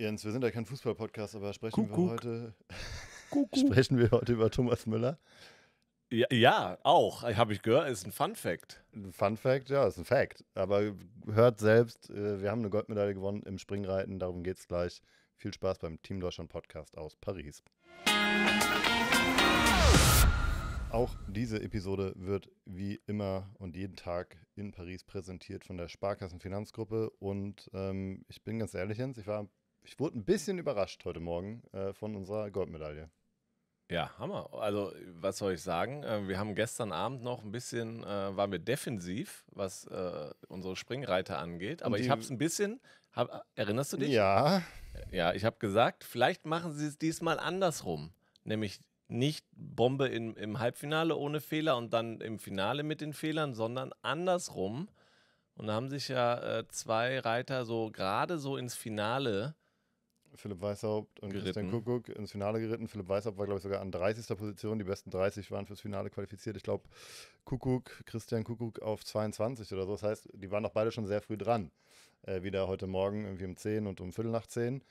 Jens, wir sind ja kein Fußball-Podcast, aber sprechen Kuckuck. wir heute Kuckuck. sprechen wir heute über Thomas Müller. Ja, ja auch. Habe ich gehört, ist ein Fun Fact. Ein Fun Fact, ja, ist ein Fact. Aber hört selbst, äh, wir haben eine Goldmedaille gewonnen im Springreiten, darum geht es gleich. Viel Spaß beim Team Deutschland Podcast aus Paris. Auch diese Episode wird wie immer und jeden Tag in Paris präsentiert von der Sparkassenfinanzgruppe. Und ähm, ich bin ganz ehrlich, Jens, ich war ich wurde ein bisschen überrascht heute Morgen äh, von unserer Goldmedaille. Ja, Hammer. Also, was soll ich sagen? Äh, wir haben gestern Abend noch ein bisschen, äh, waren wir defensiv, was äh, unsere Springreiter angeht. Aber die, ich habe es ein bisschen, hab, erinnerst du dich? Ja. Ja, ich habe gesagt, vielleicht machen sie es diesmal andersrum. Nämlich nicht Bombe in, im Halbfinale ohne Fehler und dann im Finale mit den Fehlern, sondern andersrum. Und da haben sich ja äh, zwei Reiter so gerade so ins Finale Philipp Weishaupt und geritten. Christian Kuckuck ins Finale geritten. Philipp Weishaupt war, glaube ich, sogar an 30. Position. Die besten 30 waren fürs Finale qualifiziert. Ich glaube, Kuckuck, Christian Kuckuck auf 22 oder so. Das heißt, die waren doch beide schon sehr früh dran. Äh, wieder heute Morgen irgendwie um 10 und um Viertel nach 10.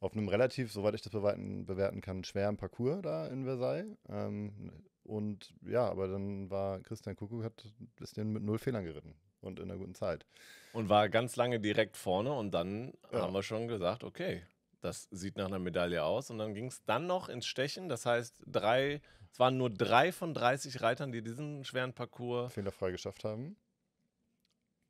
Auf einem relativ, soweit ich das bewerten, kann, schweren Parcours da in Versailles. Ähm, und ja, aber dann war Christian Kuckuck, hat, ist den mit null Fehlern geritten und in einer guten Zeit. Und war ganz lange direkt vorne und dann ja. haben wir schon gesagt, okay, das sieht nach einer Medaille aus. Und dann ging es dann noch ins Stechen. Das heißt, drei, es waren nur drei von 30 Reitern, die diesen schweren Parcours fehlerfrei geschafft haben.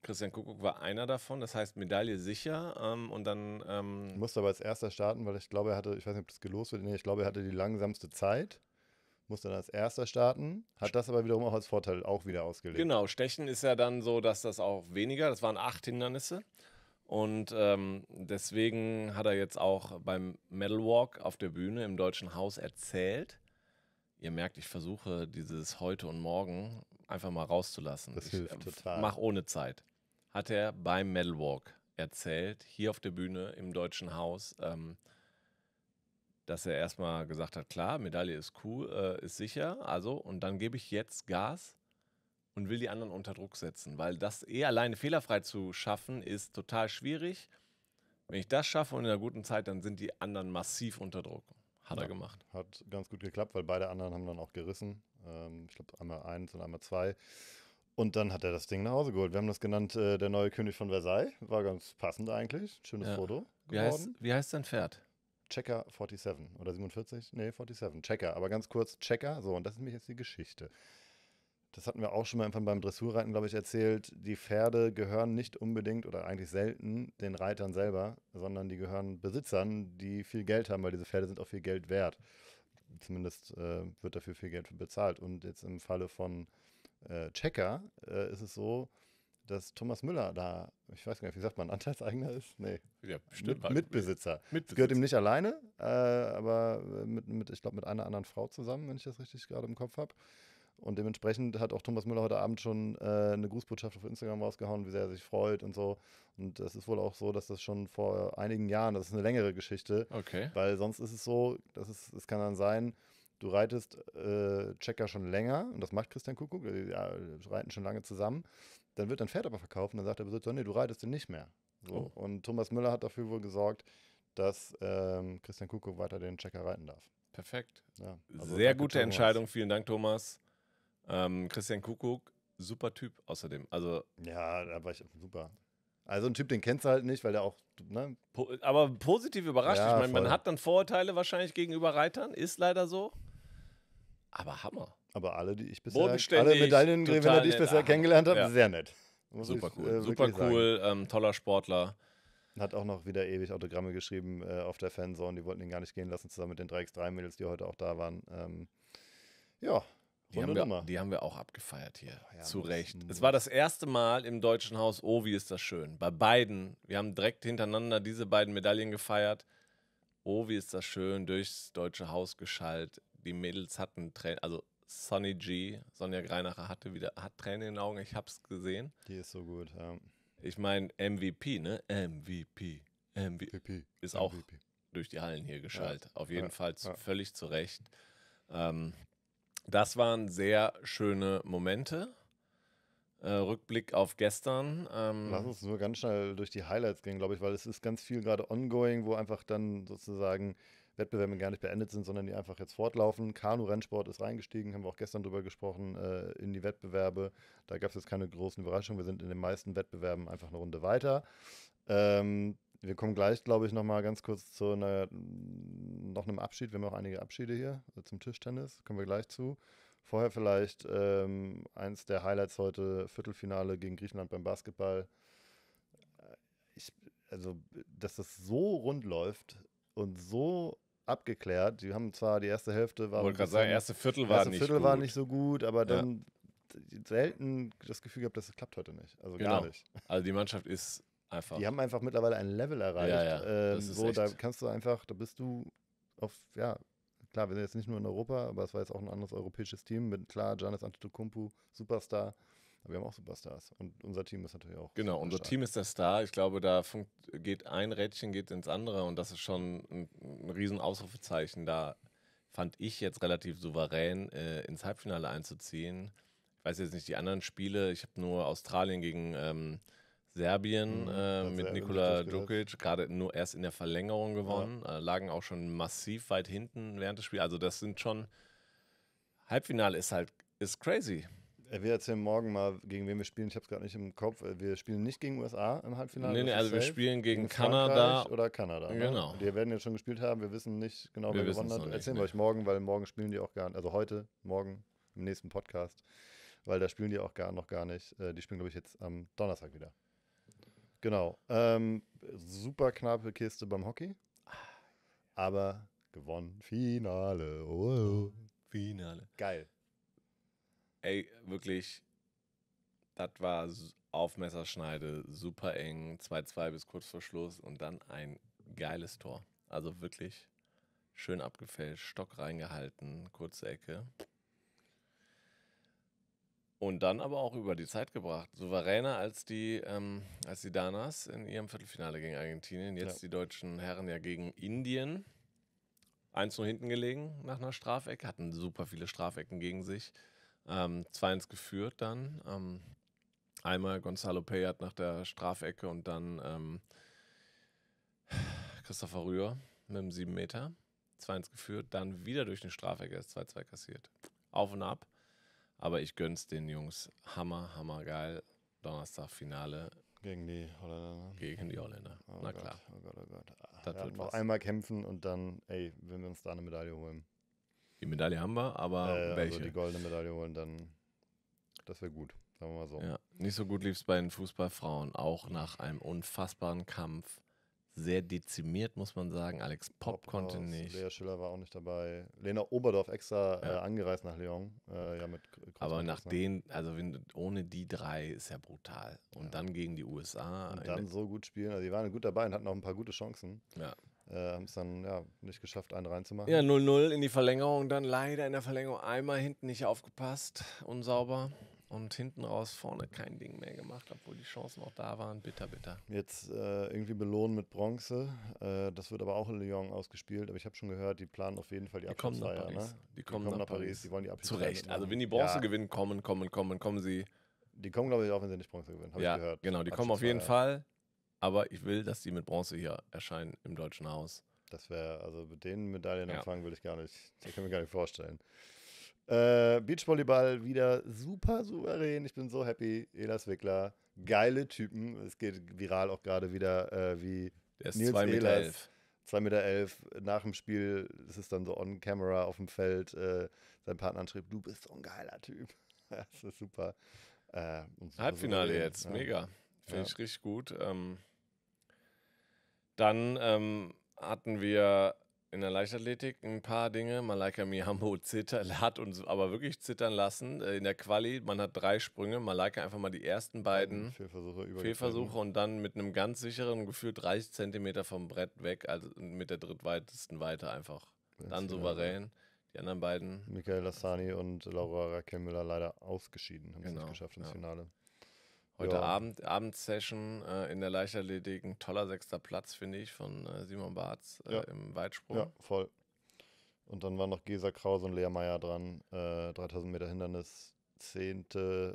Christian Kuckuck war einer davon, das heißt Medaille sicher. Ähm, und dann. Ähm musste aber als erster starten, weil ich glaube, er hatte, ich weiß nicht, ob das gelost wird, nee, ich glaube, er hatte die langsamste Zeit Musste dann als erster starten, hat das aber wiederum auch als Vorteil auch wieder ausgelegt. Genau, Stechen ist ja dann so, dass das auch weniger, das waren acht Hindernisse. Und ähm, deswegen hat er jetzt auch beim Metal Walk auf der Bühne im Deutschen Haus erzählt. Ihr merkt, ich versuche dieses heute und morgen einfach mal rauszulassen. Das ich, hilft äh, total. Mach ohne Zeit. Hat er beim Metal Walk erzählt, hier auf der Bühne im Deutschen Haus, ähm, dass er erstmal gesagt hat, klar, Medaille ist cool, äh, ist sicher, also und dann gebe ich jetzt Gas und will die anderen unter Druck setzen, weil das eh alleine fehlerfrei zu schaffen ist total schwierig. Wenn ich das schaffe und in einer guten Zeit, dann sind die anderen massiv unter Druck. Hat ja, er gemacht. Hat ganz gut geklappt, weil beide anderen haben dann auch gerissen. Ähm, ich glaube einmal eins und einmal zwei. Und dann hat er das Ding nach Hause geholt. Wir haben das genannt, äh, der neue König von Versailles. War ganz passend eigentlich. Schönes ja. Foto. Geworden. Wie heißt, wie heißt dein Pferd? Checker 47 oder 47? Nee, 47. Checker, aber ganz kurz Checker. So, und das ist nämlich jetzt die Geschichte das hatten wir auch schon mal irgendwann beim Dressurreiten, glaube ich, erzählt, die Pferde gehören nicht unbedingt oder eigentlich selten den Reitern selber, sondern die gehören Besitzern, die viel Geld haben, weil diese Pferde sind auch viel Geld wert. Zumindest äh, wird dafür viel Geld bezahlt. Und jetzt im Falle von äh, Checker äh, ist es so, dass Thomas Müller da, ich weiß gar nicht, wie sagt man, Anteilseigner ist? Nee. Ja, bestimmt. Mit, Mitbesitzer. Mitbesitzer. gehört ihm nicht alleine, äh, aber äh, mit, mit ich glaube, mit einer anderen Frau zusammen, wenn ich das richtig gerade im Kopf habe. Und dementsprechend hat auch Thomas Müller heute Abend schon äh, eine Grußbotschaft auf Instagram rausgehauen, wie sehr er sich freut und so. Und das ist wohl auch so, dass das schon vor einigen Jahren, das ist eine längere Geschichte. Okay. Weil sonst ist es so, dass es, es kann dann sein, du reitest äh, Checker schon länger und das macht Christian Kuckuck, die äh, ja, reiten schon lange zusammen. Dann wird dein Pferd aber verkauft und dann sagt der Besitzer, nee, du reitest den nicht mehr. So. Oh. Und Thomas Müller hat dafür wohl gesorgt, dass ähm, Christian Kuckuck weiter den Checker reiten darf. Perfekt. Ja, also Sehr gute Entscheidung. Vielen Dank, Thomas. Ähm, Christian Kuckuck, super Typ außerdem. Also, ja, da war ich super. Also ein Typ, den kennst du halt nicht, weil der auch. Ne? Po aber positiv überrascht. Ja, ich meine, man hat dann Vorurteile wahrscheinlich gegenüber Reitern, ist leider so. Aber Hammer. Aber alle, die ich bisher, alle Medaillengewinner, die ich bisher kennengelernt habe, ja. sehr nett. Muss super cool, äh, super cool, ähm, toller Sportler. Hat auch noch wieder ewig Autogramme geschrieben äh, auf der Fanzone. Die wollten ihn gar nicht gehen lassen, zusammen mit den 3x3-Mädels, die heute auch da waren. Ähm, ja, die haben, wir, die haben, wir, auch abgefeiert hier. Oh, ja, Zu Recht. Es war das erste Mal im deutschen Haus, oh, wie ist das schön. Bei beiden, wir haben direkt hintereinander diese beiden Medaillen gefeiert. Oh, wie ist das schön, durchs deutsche Haus geschallt. Die Mädels hatten Tränen, also Sonny G, Sonja Greinacher hatte wieder, hat Tränen in den Augen, ich habe es gesehen. Die ist so gut, ja. Ich meine, MVP, ne? MVP. MVP. Ist MVP. auch durch die Hallen hier geschallt. Ja, Auf jeden ja, Fall völlig zu Recht. Ähm, das waren sehr schöne Momente. Äh, Rückblick auf gestern. Ähm, Lass uns nur ganz schnell durch die Highlights gehen, glaube ich, weil es ist ganz viel gerade ongoing, wo einfach dann sozusagen Wettbewerbe gar nicht beendet sind, sondern die einfach jetzt fortlaufen. Kanu-Rennsport ist reingestiegen, haben wir auch gestern drüber gesprochen, äh, in die Wettbewerbe. Da gab es jetzt keine großen Überraschungen. Wir sind in den meisten Wettbewerben einfach eine Runde weiter. Ähm, wir kommen gleich, glaube ich, nochmal ganz kurz zu einer, mm, noch einem Abschied. Wir haben auch einige Abschiede hier äh, zum Tischtennis. Kommen wir gleich zu. Vorher vielleicht ähm, eins der Highlights heute: Viertelfinale gegen Griechenland beim Basketball. Äh, ich, also, dass das so rund läuft und so abgeklärt. Die haben zwar die erste Hälfte war. Wollte gerade sagen, erste Viertel war erste nicht Viertel gut. war nicht so gut, aber dann ja. selten das Gefühl gehabt, dass es klappt heute nicht. Also genau. gar nicht. Also die Mannschaft ist Einfach. Die haben einfach mittlerweile ein Level erreicht, ja, ja. Ähm, wo da kannst du einfach, da bist du auf, ja, klar, wir sind jetzt nicht nur in Europa, aber es war jetzt auch ein anderes europäisches Team mit, klar, Giannis Antetokounmpo, Superstar, aber wir haben auch Superstars und unser Team ist natürlich auch. Genau, unser Team ist der Star. Ich glaube, da geht ein Rädchen geht ins andere und das ist schon ein, ein riesen Ausrufezeichen da fand ich jetzt relativ souverän äh, ins Halbfinale einzuziehen. Ich weiß jetzt nicht die anderen Spiele, ich habe nur Australien gegen ähm, Serbien mhm, äh, mit Nikola Djokic, gerade nur erst in der Verlängerung gewonnen, ja. äh, lagen auch schon massiv weit hinten während des Spiels. Also das sind schon, Halbfinale ist halt, ist crazy. Äh, wir erzählen morgen mal, gegen wen wir spielen. Ich habe es gerade nicht im Kopf. Äh, wir spielen nicht gegen USA im Halbfinale. Nee, nee, also wir spielen gegen, gegen Kanada. Oder Kanada. Ne? Genau. Die werden jetzt schon gespielt haben. Wir wissen nicht genau, wer gewonnen hat. erzählen wir euch morgen, weil morgen spielen die auch gar nicht. Also heute, morgen, im nächsten Podcast. Weil da spielen die auch gar noch gar nicht. Äh, die spielen, glaube ich, jetzt am Donnerstag wieder. Genau. Ähm, super knappe Kiste beim Hockey. Aber gewonnen. Finale. Oh. Finale. Geil. Ey, wirklich. Das war auf Messerschneide, super eng, 2-2 bis kurz vor Schluss und dann ein geiles Tor. Also wirklich schön abgefällt. Stock reingehalten, kurze Ecke. Und dann aber auch über die Zeit gebracht. Souveräner als die, ähm, als die Danas in ihrem Viertelfinale gegen Argentinien. Jetzt ja. die deutschen Herren ja gegen Indien. Eins nur hinten gelegen nach einer Strafecke. Hatten super viele Strafecken gegen sich. Ähm, 2-1 geführt dann. Ähm, einmal Gonzalo Payat nach der Strafecke und dann ähm, Christopher Rühr mit dem 7 Meter. 2-1 geführt. Dann wieder durch eine Strafecke. Ist 2-2 kassiert. Auf und ab. Aber ich gönn's den Jungs. Hammer, hammer geil. Donnerstag Finale. Gegen die Holländer. Ne? Gegen die Holländer. Oh Na Gott, klar. Oh Gott, oh Gott. das wird noch einmal kämpfen und dann, ey, wenn wir uns da eine Medaille holen. Die Medaille haben wir, aber äh, also welche? Also die goldene Medaille holen, dann das wäre gut. Sagen wir mal so. Ja, nicht so gut lief bei den Fußballfrauen. Auch nach einem unfassbaren Kampf sehr dezimiert, muss man sagen. Alex Pop, Pop konnte aus. nicht. Lea Schiller war auch nicht dabei. Lena Oberdorf extra äh, ja. äh, angereist nach Lyon. Äh, ja, mit Aber nach denen, also wenn, ohne die drei ist ja brutal. Und ja. dann gegen die USA. Und dann so gut spielen. Also die waren gut dabei und hatten auch ein paar gute Chancen. Ja. Äh, haben es dann ja, nicht geschafft, einen reinzumachen. Ja, 0-0 in die Verlängerung, dann leider in der Verlängerung einmal hinten nicht aufgepasst, unsauber. Und hinten raus vorne kein Ding mehr gemacht, obwohl die Chancen auch da waren. Bitter, bitter. Jetzt äh, irgendwie belohnen mit Bronze. Äh, das wird aber auch in Lyon ausgespielt. Aber ich habe schon gehört, die planen auf jeden Fall die, die Abschlussfeier. Kommen ne? die, die kommen, nach, nach Paris. Paris. Die wollen die Abschlussfeier. Zu Recht. Also ne? wenn die Bronze ja. gewinnen, kommen, kommen, kommen, kommen sie. Die kommen, glaube ich, auch wenn sie nicht Bronze gewinnen. Habe ja, ich gehört. Genau, die kommen auf jeden Fall. Aber ich will, dass die mit Bronze hier erscheinen im Deutschen Haus. Das wäre, also mit denen Medaillen ja. will ich gar nicht, das kann ich mir gar nicht vorstellen. Äh, Beachvolleyball wieder super souverän. Ich bin so happy. Elas Wickler, geile Typen. Es geht viral auch gerade wieder äh, wie Der ist Nils 2,11 Meter. Elas. Elf. 2,11 Meter. Elf. Nach dem Spiel ist es dann so on camera auf dem Feld. Äh, sein Partner schrieb, du bist so ein geiler Typ. das ist super. Äh, super Halbfinale souverän. jetzt, ja. mega. Finde ja. ich richtig gut. Ähm, dann ähm, hatten wir in der Leichtathletik ein paar Dinge. Malaika Miyambo hat uns aber wirklich zittern lassen. Äh, in der Quali, man hat drei Sprünge. Malaika einfach mal die ersten beiden Fehlversuche, Fehlversuche und dann mit einem ganz sicheren Gefühl 30 Zentimeter vom Brett weg, also mit der drittweitesten Weite einfach. Dann genau, souverän. Die anderen beiden. Michael Lassani und Laura Raquel Müller leider ausgeschieden, haben genau, es nicht genau, geschafft ins ja. Finale. Heute ja. Abend, Abendsession äh, in der Leichtathletik, ein toller sechster Platz, finde ich, von äh, Simon Barz äh, ja. im Weitsprung. Ja, voll. Und dann waren noch Gesa Krause und Lea Meyer dran. 3000 äh, Meter Hindernis, 10.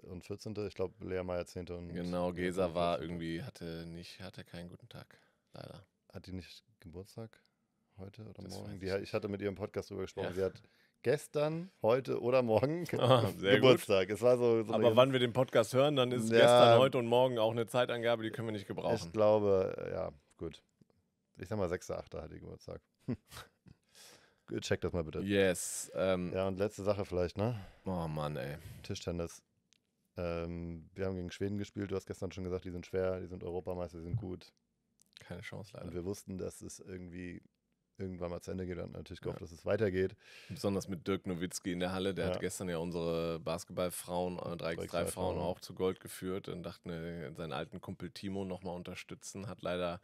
und 14. Ich glaube, Lea Meyer 10. und. Genau, Gesa war irgendwie, hatte nicht, hatte keinen guten Tag, leider. Hat die nicht Geburtstag heute oder das morgen? Die, ich hatte mit ihrem Podcast drüber gesprochen. Ja. Sie hat gestern, heute oder morgen ah, Geburtstag. Es war so, so Aber wann wir den Podcast hören, dann ist ja, gestern, heute und morgen auch eine Zeitangabe, die können wir nicht gebrauchen. Ich glaube, äh, ja, gut. Ich sag mal 6.8. hat die Geburtstag. Check das mal bitte. Yes. Ähm, ja, und letzte Sache vielleicht, ne? Oh Mann, ey. Tischtennis. Ähm, wir haben gegen Schweden gespielt. Du hast gestern schon gesagt, die sind schwer, die sind Europameister, die sind gut. Keine Chance leider. Und wir wussten, dass es irgendwie irgendwann mal zu Ende geht und natürlich gehofft, ja. dass es weitergeht. Besonders mit Dirk Nowitzki in der Halle, der ja. hat gestern ja unsere Basketballfrauen, drei, x 3 frauen auch zu Gold geführt und dachte, äh, seinen alten Kumpel Timo nochmal unterstützen, hat leider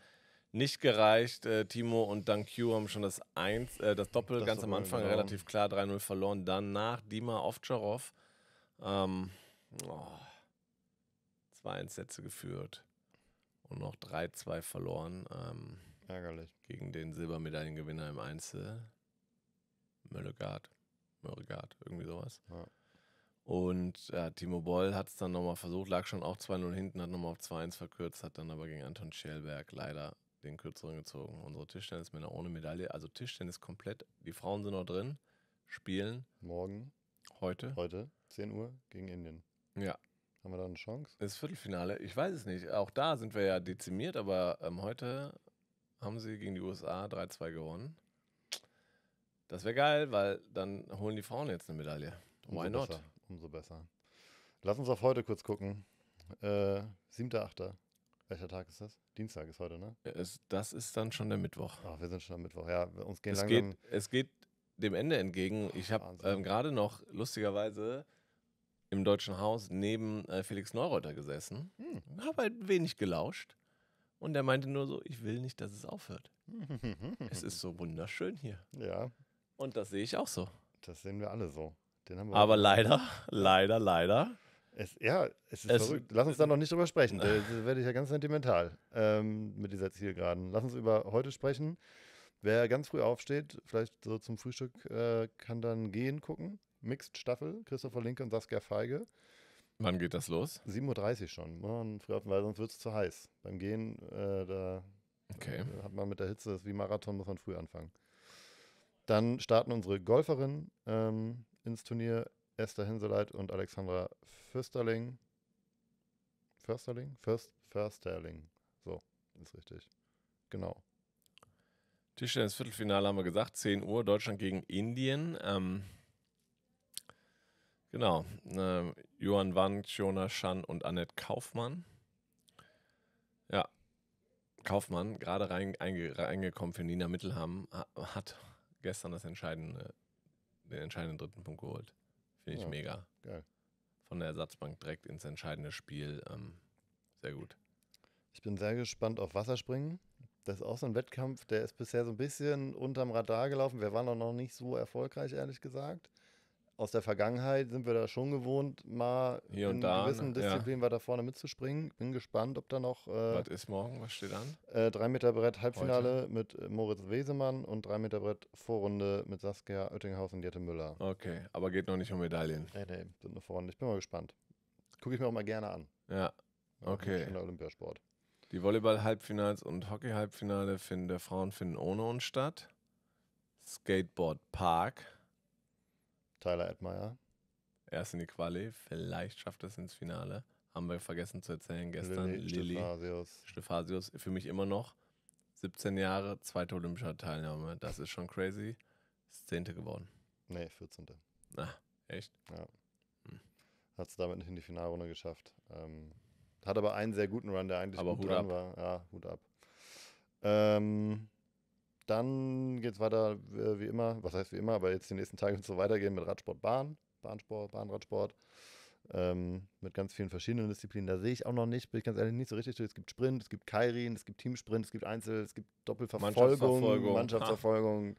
nicht gereicht. Äh, Timo und Dank Q haben schon das, Eins, äh, das Doppel das ganz am Anfang genau. relativ klar 3-0 verloren. Danach Dima Ovcharov. Ähm, oh, 2-1 geführt und noch 3-2 verloren. Ähm, Ärgerlich. Gegen den Silbermedaillengewinner im Einzel, Möllegard, Möllegard, irgendwie sowas. Ja. Und ja, Timo Boll hat es dann nochmal versucht, lag schon auch 2-0 hinten, hat nochmal auf 2-1 verkürzt, hat dann aber gegen Anton Schellberg leider den kürzeren gezogen. Unsere Tischtennismänner ohne Medaille, also Tischtennis komplett. Die Frauen sind noch drin, spielen. Morgen. Heute. Heute, 10 Uhr gegen Indien. Ja. Haben wir da eine Chance? Das Viertelfinale, ich weiß es nicht. Auch da sind wir ja dezimiert, aber ähm, heute haben sie gegen die USA 3-2 gewonnen. Das wäre geil, weil dann holen die Frauen jetzt eine Medaille. Why not? Besser, umso besser. Lass uns auf heute kurz gucken. Äh, 7.8. Welcher Tag ist das? Dienstag ist heute, ne? Es, das ist dann schon der Mittwoch. Ach, wir sind schon am Mittwoch. Ja, uns gehen es langsam. Geht, es geht dem Ende entgegen. ich habe ähm, gerade noch lustigerweise im Deutschen Haus neben äh, Felix Neureuter gesessen. Hm. Habe halt wenig gelauscht. Und er meinte nur so, ich will nicht, dass es aufhört. es ist so wunderschön hier. Ja. Und das sehe ich auch so. Das sehen wir alle so. Den haben wir Aber leider, leider, leider. Es, ja, es ist es, verrückt. Lass uns da noch nicht drüber sprechen. Da, da werde ich ja ganz sentimental ähm, mit dieser Zielgeraden. Lass uns über heute sprechen. Wer ganz früh aufsteht, vielleicht so zum Frühstück, äh, kann dann gehen gucken. Mixed Staffel, Christopher Linke und Saskia Feige. Wann geht das los? 7.30 Uhr schon. früh auf, weil sonst wird es zu heiß. Beim Gehen, äh, da okay. Äh, hat man mit der Hitze, das ist wie Marathon, muss man früh anfangen. Dann starten unsere Golferinnen ähm, ins Turnier. Esther Hinseleit und Alexandra Försterling. Försterling? Först, Försterling. So, ist richtig. Genau. Tischtennis Viertelfinale haben wir gesagt, 10 Uhr, Deutschland gegen Indien. Ähm, genau. Ähm, Johann Wank, Jonah Schan und Annette Kaufmann. Ja, Kaufmann, gerade rein, einge, reingekommen für Nina Mittelham, hat gestern das entscheidende, den entscheidenden dritten Punkt geholt. Finde ich ja, mega. Geil. Von der Ersatzbank direkt ins entscheidende Spiel. Ähm, sehr gut. Ich bin sehr gespannt auf Wasserspringen. Das ist auch so ein Wettkampf, der ist bisher so ein bisschen unterm Radar gelaufen. Wir waren auch noch nicht so erfolgreich, ehrlich gesagt aus der Vergangenheit sind wir da schon gewohnt, mal Hier in da, gewissen ne? Disziplinen ja. weiter vorne mitzuspringen. Bin gespannt, ob da noch. Äh, was ist morgen? Was steht an? Äh, 3 Meter Brett Halbfinale Heute? mit äh, Moritz Wesemann und drei Meter Brett Vorrunde mit Saskia Oettinghaus und Jette Müller. Okay, aber geht noch nicht um Medaillen. Nee, nee, sind nur Vorrunde. Ich bin mal gespannt. Gucke ich mir auch mal gerne an. Ja, okay. Schöner Olympiasport. Die Volleyball-Halbfinals und Hockey-Halbfinale finden der Frauen finden ohne uns statt. Skateboard Park. Tyler Edmeyer. ist in die Quali, vielleicht schafft er es ins Finale. Haben wir vergessen zu erzählen gestern. Lilly Stephasius. Stephasius, für mich immer noch 17 Jahre, zweite olympische Teilnahme. Das ist schon crazy. Ist Zehnte geworden. Nee, 14. Na, ah, echt? Ja. Hm. Hat es damit nicht in die Finalrunde geschafft. Ähm, hat aber einen sehr guten Run, der eigentlich aber gut Hut dran ab. war. Ja, Hut ab. Ähm, dann geht es weiter äh, wie immer, was heißt wie immer, aber jetzt die nächsten Tage wird es so weitergehen mit Radsport, Bahn, Bahnsport, Bahnradsport. Ähm, mit ganz vielen verschiedenen Disziplinen. Da sehe ich auch noch nicht, bin ich ganz ehrlich, nicht so richtig Es gibt Sprint, es gibt Kairin, es gibt Teamsprint, es gibt Einzel, es gibt Doppelverfolgung, Mannschaftsverfolgung. Mannschaftsverfolgung.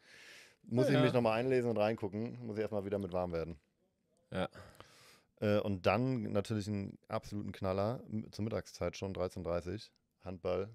Muss ja, ich mich nochmal einlesen und reingucken. Muss ich erstmal wieder mit warm werden. Ja. Äh, und dann natürlich einen absoluten Knaller zur Mittagszeit schon, 13.30 Uhr. Handball,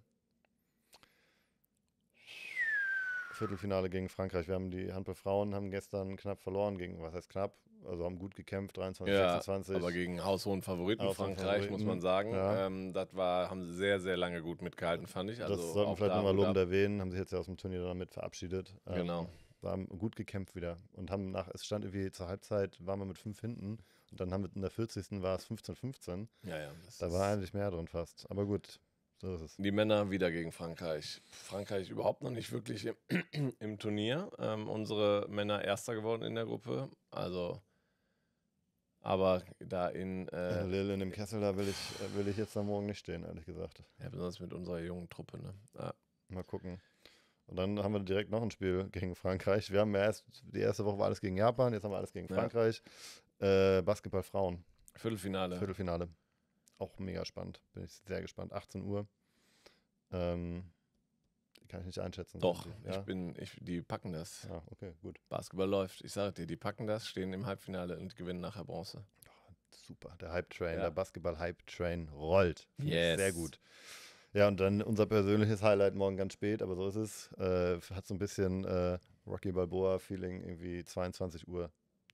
Viertelfinale gegen Frankreich. Wir haben die Handballfrauen haben gestern knapp verloren gegen, was heißt knapp? Also haben gut gekämpft, 23, ja, 26. Aber gegen haushohen Favoriten haushohen Frankreich, Favoriten. muss man sagen. Ja. Ähm, das war, haben sie sehr, sehr lange gut mitgehalten, fand ich. Also das sollten wir vielleicht nochmal lobend erwähnen. Haben sie jetzt ja aus dem Turnier damit verabschiedet. Ähm, genau. Wir haben gut gekämpft wieder und haben nach, es stand irgendwie zur Halbzeit, waren wir mit fünf hinten und dann haben wir in der 40. war es 15-15. Ja, ja. Da war eigentlich mehr drin fast. Aber gut, so ist es. Die Männer wieder gegen Frankreich. Frankreich überhaupt noch nicht wirklich im, im Turnier. Ähm, unsere Männer Erster geworden in der Gruppe. Also, aber da in. Äh, in Lille in dem Kessel, da will ich, äh, will ich jetzt am Morgen nicht stehen, ehrlich gesagt. Ja, besonders mit unserer jungen Truppe, ne? Ah. Mal gucken. Und dann haben wir direkt noch ein Spiel gegen Frankreich. Wir haben erst, die erste Woche war alles gegen Japan, jetzt haben wir alles gegen Frankreich. Ja. Äh, Basketball Frauen. Viertelfinale. Viertelfinale auch mega spannend. Bin ich sehr gespannt. 18 Uhr. Ähm, kann ich nicht einschätzen. Doch, die, ja? ich bin, ich, die packen das. Ah, okay, gut. Basketball läuft. Ich sage dir, die packen das, stehen im Halbfinale und gewinnen nachher Bronze. Oh, super, der Hype Train, ja. der Basketball-Hype-Train rollt. yes. Sehr gut. Ja, und dann unser persönliches Highlight morgen ganz spät, aber so ist es. Äh, hat so ein bisschen äh, Rocky Balboa-Feeling, irgendwie 22 Uhr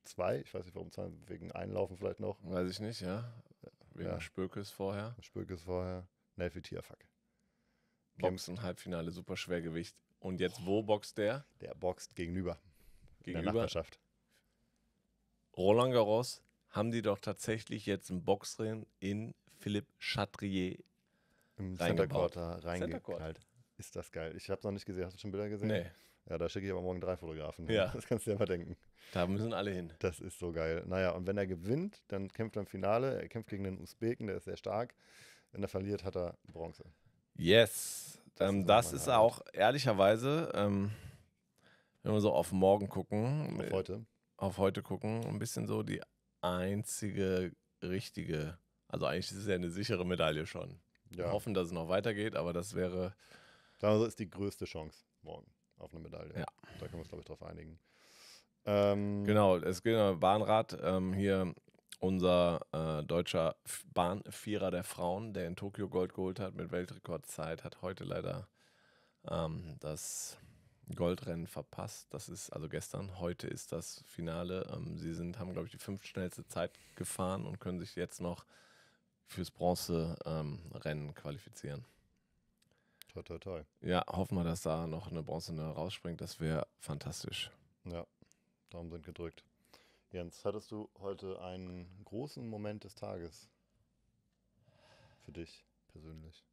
2. Ich weiß nicht warum, wegen Einlaufen vielleicht noch. Weiß ich nicht, ja. Wegen ja. Spökes vorher. Spökes vorher. Nelfitierfuck. Boxen, Halbfinale, super Schwergewicht. Und jetzt, wo boxt der? Der boxt gegenüber. Gegenüber. In der Nachbarschaft. Roland Garros haben die doch tatsächlich jetzt ein Boxring in Philipp Chatrier im Center Court da reingeknallt. Ist das geil. Ich habe noch nicht gesehen. Hast du schon Bilder gesehen? Nee. Ja, da schicke ich aber morgen drei Fotografen. Ja. Das kannst du dir mal denken. Da müssen alle hin. Das ist so geil. Naja, und wenn er gewinnt, dann kämpft er im Finale. Er kämpft gegen den Usbeken, der ist sehr stark. Wenn er verliert, hat er Bronze. Yes. Das, ähm, ist, das ist auch ehrlicherweise, ähm, wenn wir so auf morgen gucken. Auf heute. Auf heute gucken, ein bisschen so die einzige richtige. Also eigentlich ist es ja eine sichere Medaille schon. Ja. Wir hoffen, dass es noch weitergeht, aber das wäre. Sagen wir so, ist die größte Chance morgen auf eine Medaille. Ja. Da können wir uns, glaube ich, drauf einigen. Ähm, genau, es geht um Bahnrad. Ähm, hier unser äh, deutscher Bahnvierer der Frauen, der in Tokio Gold geholt hat mit Weltrekordzeit, hat heute leider ähm, das Goldrennen verpasst. Das ist also gestern. Heute ist das Finale. Ähm, sie sind, haben, glaube ich, die fünftschnellste Zeit gefahren und können sich jetzt noch fürs Bronze-Rennen ähm, Bronzerennen qualifizieren. Toi, toi, toi. Ja, hoffen wir, dass da noch eine Bronzene rausspringt. Das wäre fantastisch. Ja, Daumen sind gedrückt. Jens, hattest du heute einen großen Moment des Tages? Für dich persönlich?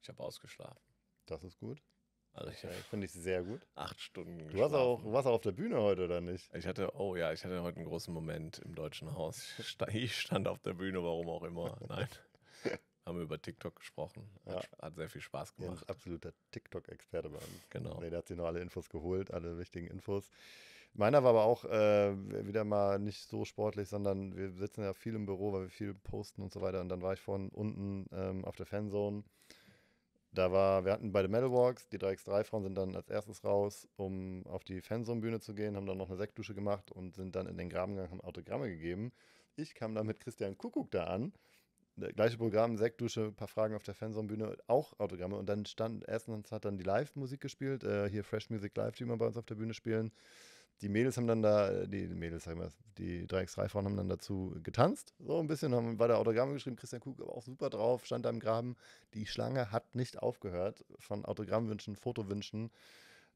Ich habe ausgeschlafen. Das ist gut. Also ich okay, finde ich sehr gut. Acht Stunden. Du geschlafen. warst auch, warst auch auf der Bühne heute oder nicht? Ich hatte, oh ja, ich hatte heute einen großen Moment im deutschen Haus. Ich stand auf der Bühne, warum auch immer. Nein. haben wir über TikTok gesprochen. Hat, ja. hat sehr viel Spaß gemacht. Er absoluter TikTok-Experte bei uns. Genau. Nee, der hat sich noch alle Infos geholt, alle wichtigen Infos. Meiner war aber auch äh, wieder mal nicht so sportlich, sondern wir sitzen ja viel im Büro, weil wir viel posten und so weiter. Und dann war ich vorhin unten ähm, auf der Fanzone. Da war, wir hatten beide Metal Walks, die 3x3-Frauen sind dann als erstes raus, um auf die Fanzone-Bühne zu gehen, haben dann noch eine Sektdusche gemacht und sind dann in den Graben gegangen, haben Autogramme gegeben. Ich kam dann mit Christian Kuckuck da an Ne, gleiche Programm, Sektdusche, ein paar Fragen auf der Fansonbühne, auch Autogramme. Und dann stand, erstens hat dann die Live-Musik gespielt, äh, hier Fresh Music Live, die immer bei uns auf der Bühne spielen. Die Mädels haben dann da, äh, die Mädels, sagen wir, die 3x3-Frauen haben dann dazu getanzt, so ein bisschen, haben der Autogramme geschrieben. Christian Kug war auch super drauf, stand da im Graben. Die Schlange hat nicht aufgehört von Autogrammwünschen, Fotowünschen.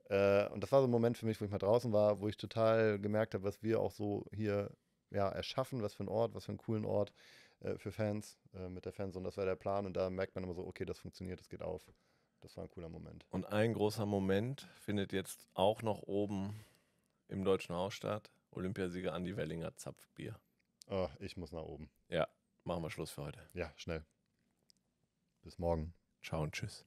Äh, und das war so ein Moment für mich, wo ich mal draußen war, wo ich total gemerkt habe, was wir auch so hier ja, erschaffen, was für ein Ort, was für einen coolen Ort äh, für Fans äh, mit der Fanzone. Das war der Plan und da merkt man immer so, okay, das funktioniert, das geht auf. Das war ein cooler Moment. Und ein großer Moment findet jetzt auch noch oben im Deutschen Haus statt. Olympiasieger Andi Wellinger Zapfbier. Oh, ich muss nach oben. Ja, machen wir Schluss für heute. Ja, schnell. Bis morgen. Ciao und tschüss.